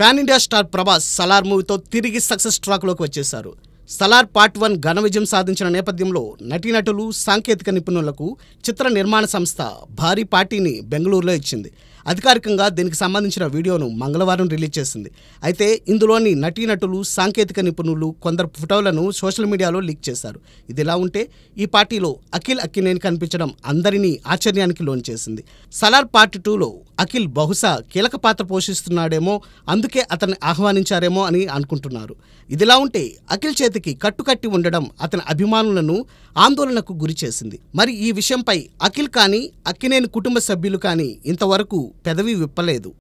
pan India star Prabhas Salaar మూవీతో తిరిగి success ట్రాక్లోకి వచ్చేశారు సలార్ పార్ట్ వన్ ఘన విజయం సాధించిన నేపథ్యంలో నటీనటులు సాంకేతిక నిపుణులకు చిత్ర నిర్మాణ సంస్థ భారీ పార్టీని బెంగళూరులో ఇచ్చింది అధికారికంగా దీనికి సంబంధించిన వీడియోను మంగళవారం రిలీజ్ చేసింది అయితే ఇందులోని నటీనటులు సాంకేతిక నిపుణులు కొందరు ఫోటోలను సోషల్ మీడియాలో లీక్ చేశారు ఇదిలా ఉంటే ఈ పార్టీలో అఖిల్ అక్కినేని కనిపించడం అందరినీ ఆశ్చర్యానికి లోన్ చేసింది సలార్ పార్ట్ టూలో అఖిల్ బహుశా కీలక పాత్ర పోషిస్తున్నాడేమో అందుకే అతన్ని ఆహ్వానించారేమో అని అనుకుంటున్నారు ఇదిలా ఉంటే అఖిల్ చేతికి కట్టుకట్టి ఉండడం అతని అభిమానులను ఆందోళనకు గురి చేసింది మరి ఈ విషయంపై అఖిల్ కానీ అక్కినేని కుటుంబ సభ్యులు కానీ ఇంతవరకు పెదవి విప్పలేదు